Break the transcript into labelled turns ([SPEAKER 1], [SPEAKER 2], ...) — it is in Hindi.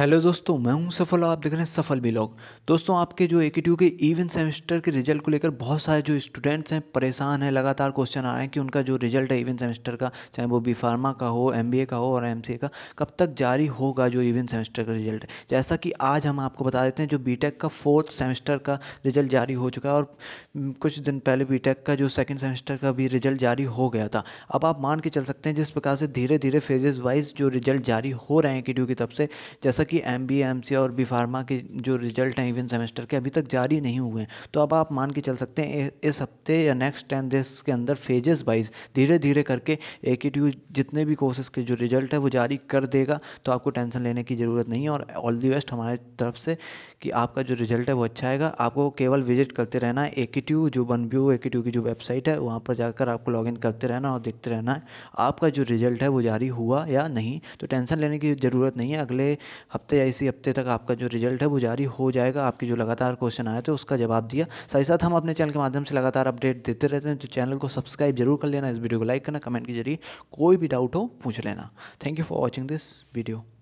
[SPEAKER 1] हेलो दोस्तों मैं हूं सफल आप देख रहे हैं सफल ब्लॉग दोस्तों आपके जो ए के के इवन सेमेस्टर के रिजल्ट को लेकर बहुत सारे जो स्टूडेंट्स हैं परेशान हैं लगातार क्वेश्चन आ रहे हैं कि उनका जो रिजल्ट है इवन सेमेस्टर का चाहे वो बी फार्मा का हो एम का हो और एम का कब तक जारी होगा जो इवन सेमेस्टर का रिजल्ट जैसा कि आज हम आपको बता देते हैं जो बी का फोर्थ सेमेस्टर का रिजल्ट जारी हो चुका है और कुछ दिन पहले बी का जो सेकेंड सेमेस्टर का भी रिजल्ट जारी हो गया था अब आप मान के चल सकते हैं जिस प्रकार से धीरे धीरे फेजेज वाइज जो रिजल्ट जारी हो रहे हैं ए की तरफ से जैसा कि एम बी एम सी और बी फार्मा के जो रिजल्ट हैं इवन सेमेस्टर के अभी तक जारी नहीं हुए हैं तो अब आप मान के चल सकते हैं इस हफ्ते या नेक्स्ट टेन डेज के अंदर फेजेस वाइज धीरे धीरे करके ए के टी जितने भी कोर्सेज के जो रिजल्ट है वो जारी कर देगा तो आपको टेंशन लेने की ज़रूरत नहीं है और ऑल दी बेस्ट हमारे तरफ से कि आपका जो रिजल्ट है वो अच्छा आएगा आपको केवल विजिट करते रहना है ए के टी जो वन व्यू ए के टी की जो वेबसाइट है वहाँ पर जाकर आपको लॉग इन करते रहना और देखते रहना है आपका जो रिजल्ट है वो जारी हुआ या नहीं तो टेंशन लेने की ज़रूरत नहीं है अगले हफ्ते या इसी हफ्ते तक आपका जो रिजल्ट है वो जारी हो जाएगा आपके जो लगातार क्वेश्चन आए थे उसका जवाब दिया साथ ही साथ हम अपने चैनल के माध्यम से लगातार अपडेट देते रहते हैं तो चैनल को सब्सक्राइब जरूर कर लेना इस वीडियो को लाइक करना कमेंट के जरिए कोई भी डाउट हो पूछ लेना thank you for watching this video